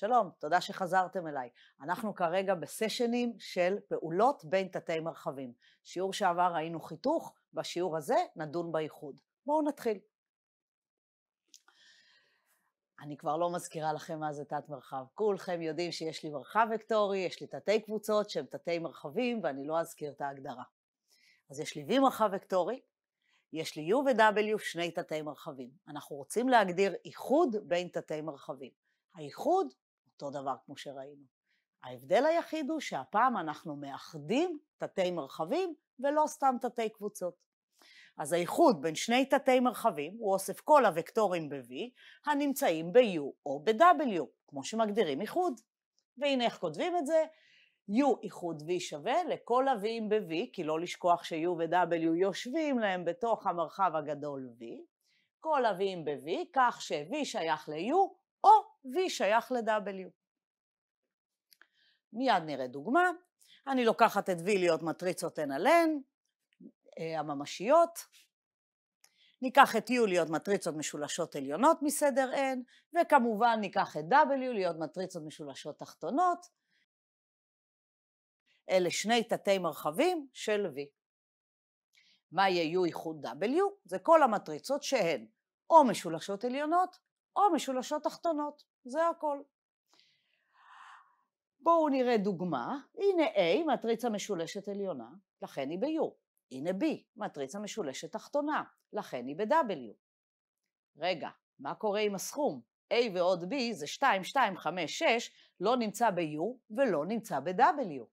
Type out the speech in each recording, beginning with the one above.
שלום, תודה שחזרתם אליי. אנחנו כרגע בסשנים של פעולות בין תתי מרחבים. שיעור שעבר ראינו חיתוך, בשיעור הזה נדון בייחוד. בואו נתחיל. אני כבר לא מזכירה לכם מה זה תת מרחב. כולכם יודעים שיש לי מרחב וקטורי, יש לי תתי קבוצות שהם תתי מרחבים, ואני לא אזכיר את ההגדרה. אז יש לי V מרחב וקטורי, יש לי U ו-W שני תתי מרחבים. אנחנו רוצים להגדיר איחוד בין תתי מרחבים. האיחוד אותו דבר כמו שראינו. ההבדל היחיד הוא שהפעם אנחנו מאחדים תתי מרחבים ולא סתם תתי קבוצות. אז האיחוד בין שני תתי מרחבים הוא אוסף כל הוקטורים ב-V הנמצאים ב-U או ב-W, כמו שמגדירים איחוד. והנה איך כותבים את זה, U איחוד V שווה לכל ה-V'ים ב-V, כי לא לשכוח ש-U ו-W יושבים להם בתוך המרחב הגדול V, כל ה-V'ים ב-V, כך ש-V שייך ל-U או V שייך ל-W. מיד נראה דוגמה. אני לוקחת את V להיות מטריצות n על n, אה, הממשיות. ניקח את U להיות מטריצות משולשות עליונות מסדר n, וכמובן ניקח את W להיות מטריצות משולשות תחתונות. אלה שני תתי מרחבים של V. מה יהיה U איחוד W? זה כל המטריצות שהן או משולשות עליונות או משולשות תחתונות, זה הכל. בואו נראה דוגמה, הנה A מטריצה משולשת עליונה, לכן היא ב-U, הנה B מטריצה משולשת תחתונה, לכן היא ב-W. רגע, מה קורה עם הסכום? A ועוד B זה 2, 2, 5, 6, לא נמצא ב-U ולא נמצא ב-W.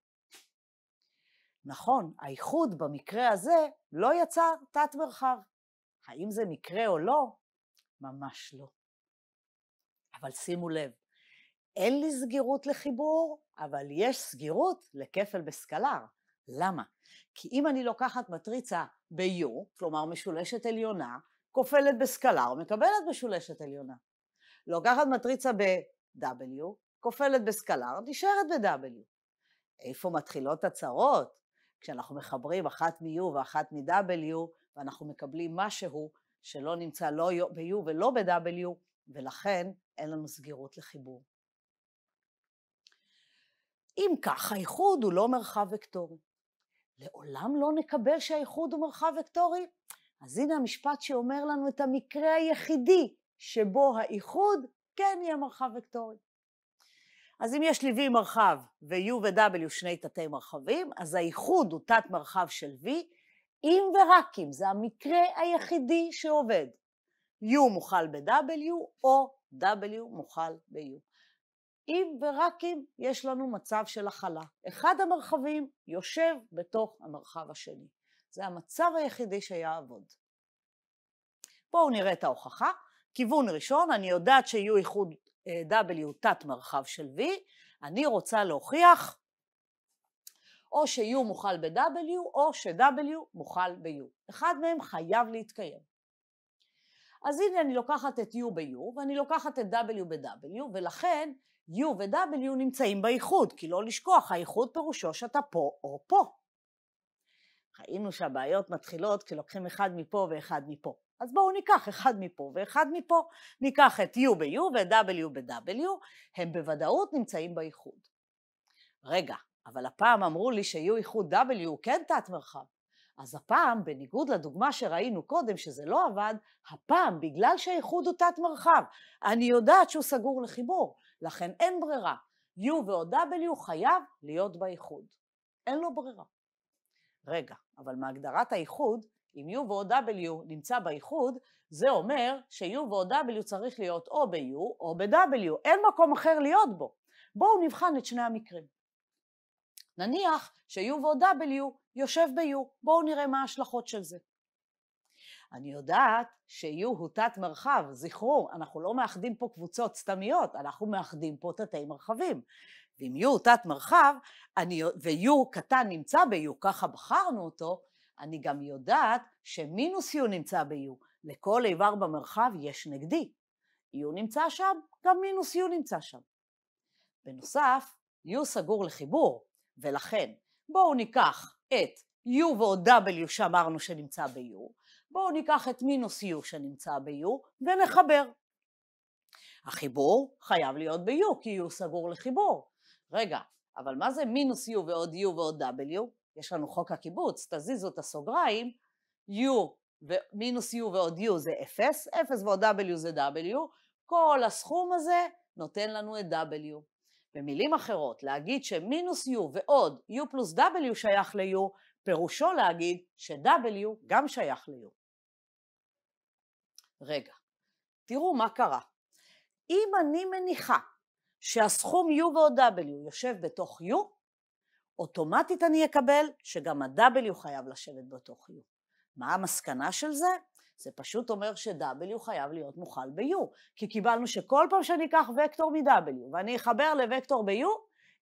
נכון, האיחוד במקרה הזה לא יצר תת מרחב. האם זה מקרה או לא? ממש לא. אבל שימו לב, אין לי סגירות לחיבור, אבל יש סגירות לכפל בסקלר. למה? כי אם אני לוקחת מטריצה ב-U, כלומר משולשת עליונה, כופלת בסקלר, מקבלת משולשת עליונה. לוקחת מטריצה ב-W, כופלת בסקלר, נשארת ב-W. איפה מתחילות הצרות? כשאנחנו מחברים אחת מ-U ואחת מ-W, ואנחנו מקבלים משהו שלא נמצא לא ב-U ולא ב-W, ולכן אין לנו סגירות לחיבור. אם כך, האיחוד הוא לא מרחב וקטורי. לעולם לא נקבל שהאיחוד הוא מרחב וקטורי. אז הנה המשפט שאומר לנו את המקרה היחידי שבו האיחוד כן יהיה מרחב וקטורי. אז אם יש לי V מרחב ו-U ו-W שני תתי מרחבים, אז האיחוד הוא תת מרחב של V, אם ורק אם, זה המקרה היחידי שעובד. U מוכל ב-W או W מוכל ב-U. אם ורק אם יש לנו מצב של הכלה. אחד המרחבים יושב בתוך המרחב השני. זה המצב היחידי שיעבוד. בואו נראה את ההוכחה. כיוון ראשון, אני יודעת ש-U איחוד אה, W תת מרחב של V, אני רוצה להוכיח או ש-U מוכל ב-W או ש-W מוכל ב-U. אחד מהם חייב להתקיים. אז הנה אני לוקחת את U ב-U, ואני לוקחת את W ב-W, ולכן U ו-W נמצאים באיחוד, כי לא לשכוח, האיחוד פירושו שאתה פה או פה. ראינו שהבעיות מתחילות כשלוקחים אחד מפה ואחד מפה. אז בואו ניקח אחד מפה ואחד מפה, ניקח את U ב-U ו W ב-W, הם בוודאות נמצאים באיחוד. רגע, אבל הפעם אמרו לי ש-U איחוד W הוא כן תת מרחב. אז הפעם, בניגוד לדוגמה שראינו קודם, שזה לא עבד, הפעם, בגלל שהאיחוד הוא תת מרחב, אני יודעת שהוא סגור לחיבור, לכן אין ברירה. U ועוד W חייב להיות באיחוד. אין לו ברירה. רגע, אבל מהגדרת האיחוד, אם U ועוד W נמצא באיחוד, זה אומר ש-U ועוד W צריך להיות או ב-U או ב-W, אין מקום אחר להיות בו. בואו נבחן את שני המקרים. נניח ש-U ועוד W יושב ב-U, בואו נראה מה ההשלכות של זה. אני יודעת ש-U הוא תת מרחב, זכרו, אנחנו לא מאחדים פה קבוצות סתמיות, אנחנו מאחדים פה תתי מרחבים. ואם U הוא תת מרחב, אני, ו-U קטן נמצא ב-U, ככה בחרנו אותו, אני גם יודעת שמינוס U נמצא ב-U. לכל איבר במרחב יש נגדי. U נמצא שם, גם מינוס U נמצא שם. בנוסף, U סגור לחיבור, ולכן בואו ניקח את u ועוד w שאמרנו שנמצא ב-u, בואו ניקח את מינוס u שנמצא ב-u ונחבר. החיבור חייב להיות ב-u כי u סגור לחיבור. רגע, אבל מה זה מינוס u ועוד u ועוד w? יש לנו חוק הקיבוץ, תזיזו את הסוגריים, u ומינוס u ועוד u זה 0, 0 ועוד w זה w, כל הסכום הזה נותן לנו את w. במילים אחרות, להגיד שמינוס u ועוד u פלוס w שייך ל-u, פירושו להגיד ש-w גם שייך ל-u. רגע, תראו מה קרה. אם אני מניחה שהסכום u ועוד w יושב בתוך u, אוטומטית אני אקבל שגם ה-w חייב לשבת בתוך u. מה המסקנה של זה? זה פשוט אומר ש-W חייב להיות מוכל ב-U, כי קיבלנו שכל פעם שאני אקח וקטור מ-W ואני אחבר לווקטור ב-U,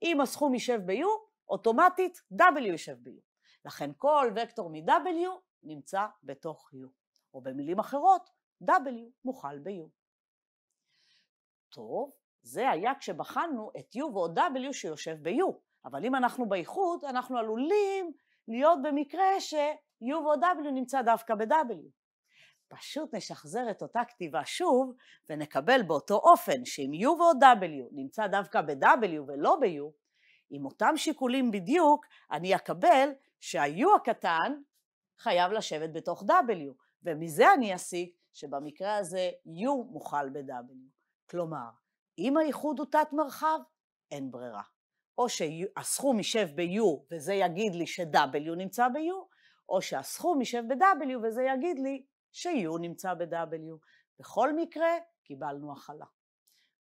אם הסכום יישב ב-U, אוטומטית W יישב ב-U. לכן כל וקטור מ-W נמצא בתוך U, או במילים אחרות, W מוכל ב-U. טוב, זה היה כשבחנו את U ועוד W שיושב ב-U, אבל אם אנחנו באיחוד, אנחנו עלולים להיות במקרה ש-U ועוד W נמצא דווקא ב-W. פשוט נשחזר את אותה כתיבה שוב, ונקבל באותו אופן שאם U ועוד W נמצא דווקא ב-W ולא ב-U, עם אותם שיקולים בדיוק, אני אקבל שה-U הקטן חייב לשבת בתוך W, ומזה אני אסיק שבמקרה הזה U מוכל ב-W. כלומר, אם הייחוד הוא תת מרחב, אין ברירה. או שהסכום יישב ב-U וזה יגיד לי ש-W נמצא ב-U, או שהסכום יישב ב-W וזה יגיד לי ש-U נמצא ב-W. בכל מקרה, קיבלנו הכלה.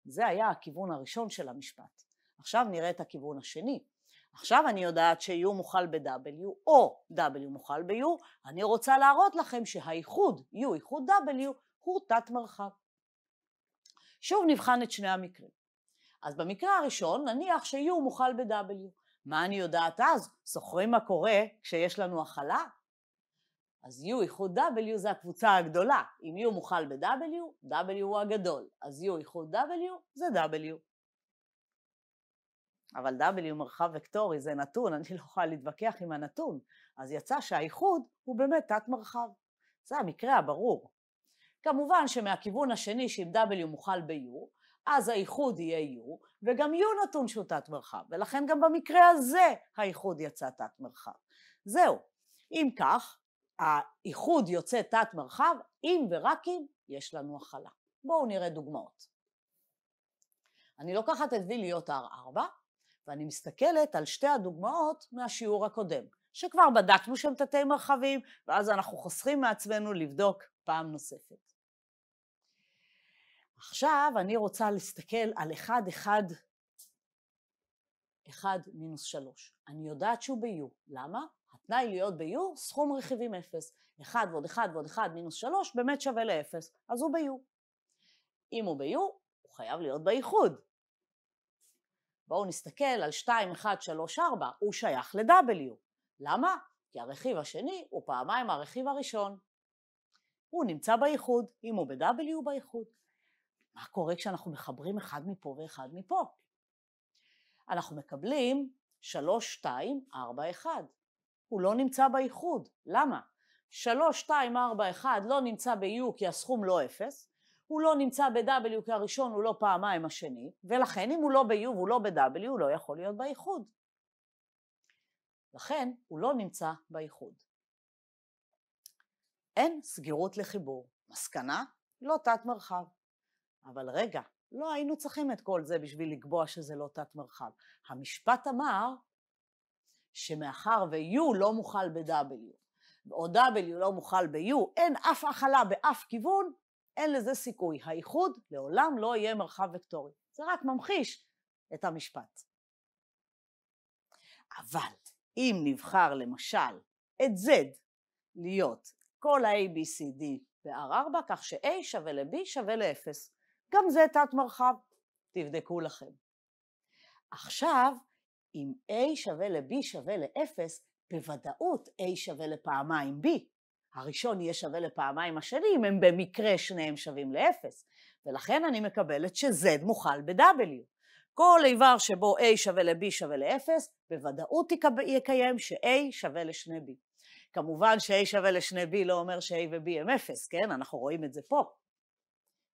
זה היה הכיוון הראשון של המשפט. עכשיו נראה את הכיוון השני. עכשיו אני יודעת ש-U מוכל ב-W או W מוכל ב-U, אני רוצה להראות לכם שהאיחוד, U איחוד W, הוא תת מרחב. שוב נבחן את שני המקרים. אז במקרה הראשון, נניח ש-U מוכל ב-W. מה אני יודעת אז? זוכרים מה קורה כשיש לנו הכלה? אז U איחוד W זה הקבוצה הגדולה. אם U מוכל ב-W, W הוא הגדול. אז U איחוד W זה W. אבל W מרחב וקטורי זה נתון, אני לא יכולה להתווכח עם הנתון. אז יצא שהאיחוד הוא באמת תת מרחב. זה המקרה הברור. כמובן שמהכיוון השני, שאם W מוכל ב-U, אז האיחוד יהיה U, וגם U נתון שהוא תת מרחב, ולכן גם במקרה הזה האיחוד יצא תת מרחב. זהו. אם כך, האיחוד יוצא תת מרחב אם ורק אם יש לנו הכלה. בואו נראה דוגמאות. אני לוקחת את V להיות R4 ואני מסתכלת על שתי הדוגמאות מהשיעור הקודם, שכבר בדקנו שהם תתי מרחבים ואז אנחנו חוסכים מעצמנו לבדוק פעם נוספת. עכשיו אני רוצה להסתכל על 1, 1, 1 מינוס 3. אני יודעת שהוא ב-U. למה? די להיות ב-U, סכום רכיבים 0. 1 ועוד 1 ועוד 1 מינוס 3 באמת שווה ל-0, אז הוא ב-U. אם הוא ב-U, הוא חייב להיות באיחוד. בואו נסתכל על 2, 1, 3, 4, הוא שייך ל-W. למה? כי הרכיב השני הוא פעמיים הרכיב הראשון. הוא נמצא באיחוד, אם הוא ב-W הוא באיחוד. מה קורה כשאנחנו מחברים אחד מפה ואחד מפה? אנחנו מקבלים 3, 2, 4, 1. הוא לא נמצא באיחוד. למה? 3, 2, 4, 1 לא נמצא ב-U כי הסכום לא 0, הוא לא נמצא ב-W כי הראשון הוא לא פעמיים השני, ולכן אם הוא לא ב-U והוא לא ב-W הוא לא יכול להיות באיחוד. לכן הוא לא נמצא באיחוד. אין סגירות לחיבור. מסקנה? לא תת מרחב. אבל רגע, לא היינו צריכים את כל זה בשביל לקבוע שזה לא תת מרחב. המשפט אמר שמאחר ו-U לא מוכל ב-W, או W לא מוכל ב-U, אין אף הכלה באף כיוון, אין לזה סיכוי. האיחוד לעולם לא יהיה מרחב וקטורי. זה רק ממחיש את המשפט. אבל אם נבחר למשל את Z להיות כל ה-ABCD ב-R4, כך ש-A שווה ל-B שווה ל-0, גם זה תת מרחב, תבדקו לכם. עכשיו אם A שווה ל-B שווה ל-0, בוודאות A שווה לפעמיים B. הראשון יהיה שווה לפעמיים השני, אם הם במקרה שניהם שווים ל-0. ולכן אני מקבלת ש-Z מוכל ב-W. כל איבר שבו A שווה ל-B שווה ל-0, בוודאות יקיים ש-A שווה לשני b כמובן ש-A שווה לשני b לא אומר ש-A ו-B הם 0, כן? אנחנו רואים את זה פה.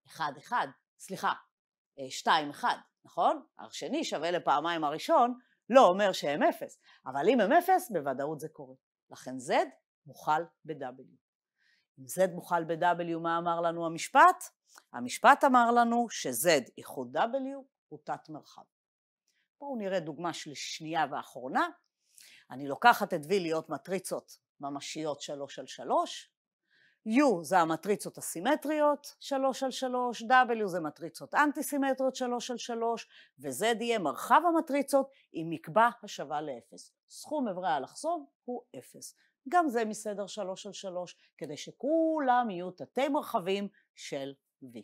1-1, סליחה, 2-1, אה, נכון? השני שווה לפעמיים הראשון, לא אומר שהם אפס, אבל אם הם אפס, בוודאות זה קורה. לכן Z מוכל ב-W. אם Z מוכל ב-W, מה אמר לנו המשפט? המשפט אמר לנו ש-Z איחוד W הוא תת מרחב. בואו נראה דוגמה של שנייה ואחרונה. אני לוקחת את V להיות מטריצות ממשיות 3 על 3, U זה המטריצות הסימטריות 3 על 3, W זה מטריצות אנטי סימטריות 3 על 3 ו-Z יהיה מרחב המטריצות עם מקבע השווה ל-0. סכום אברי האלכסון הוא 0. גם זה מסדר 3 על 3 כדי שכולם יהיו תתי מרחבים של V.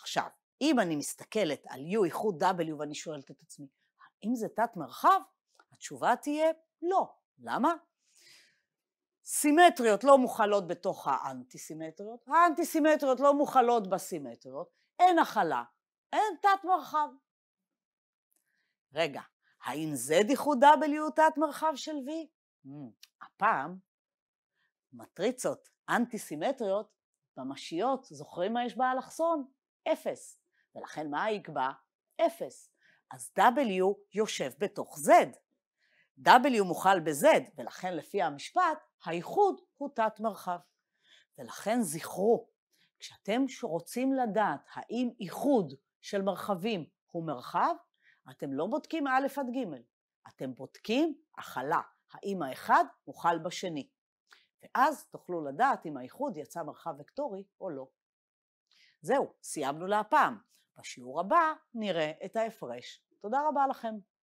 עכשיו, אם אני מסתכלת על U איחוד W ואני שואלת את עצמי, האם זה תת מרחב? התשובה תהיה לא. למה? סימטריות לא מוכלות בתוך האנטי-סימטריות, האנטי-סימטריות לא מוכלות בסימטריות, אין הכלה, אין תת מרחב. רגע, האם זה דיחוד W הוא תת מרחב של V? Mm, הפעם, מטריצות אנטי-סימטריות ממשיות, זוכרים מה יש באלכסון? אפס. ולכן מה יקבע? אפס. אז W יושב בתוך Z. W מוכל ב-Z, ולכן לפי המשפט, הייחוד הוא תת מרחב. ולכן זכרו, כשאתם רוצים לדעת האם איחוד של מרחבים הוא מרחב, אתם לא בודקים א' עד ג', אתם בודקים הכלה, האם האחד מוכל בשני. ואז תוכלו לדעת אם האיחוד יצא מרחב וקטורי או לא. זהו, סיימנו להפעם. בשיעור הבא נראה את ההפרש. תודה רבה לכם.